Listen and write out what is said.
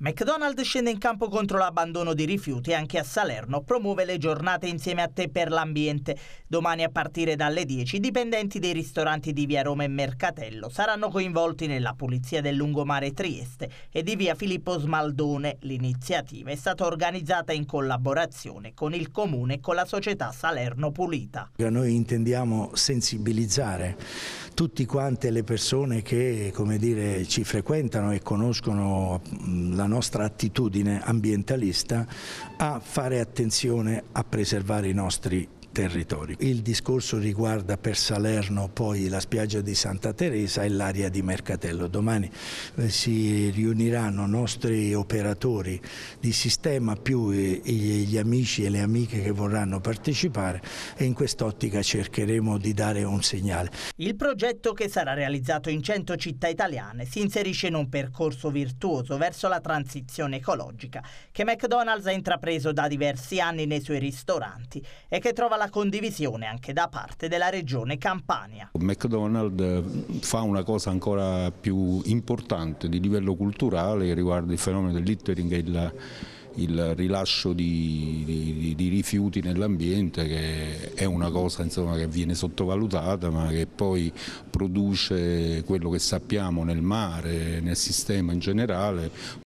McDonald's scende in campo contro l'abbandono di rifiuti e anche a Salerno promuove le giornate insieme a te per l'ambiente. Domani a partire dalle 10 i dipendenti dei ristoranti di via Roma e Mercatello saranno coinvolti nella pulizia del lungomare Trieste e di via Filippo Smaldone. L'iniziativa è stata organizzata in collaborazione con il comune e con la società Salerno Pulita. Noi intendiamo sensibilizzare tutte quante le persone che dire, ci frequentano e conoscono la nostra attitudine ambientalista a fare attenzione a preservare i nostri territori. Il discorso riguarda per Salerno poi la spiaggia di Santa Teresa e l'area di Mercatello. Domani eh, si riuniranno i nostri operatori di sistema più eh, gli amici e le amiche che vorranno partecipare e in quest'ottica cercheremo di dare un segnale. Il progetto che sarà realizzato in 100 città italiane si inserisce in un percorso virtuoso verso la transizione ecologica che McDonald's ha intrapreso da diversi anni nei suoi ristoranti e che trova la condivisione anche da parte della regione Campania. McDonald eh, fa una cosa ancora più importante di livello culturale riguardo il fenomeno del littering e il il rilascio di, di, di rifiuti nell'ambiente che è una cosa insomma, che viene sottovalutata ma che poi produce quello che sappiamo nel mare, nel sistema in generale,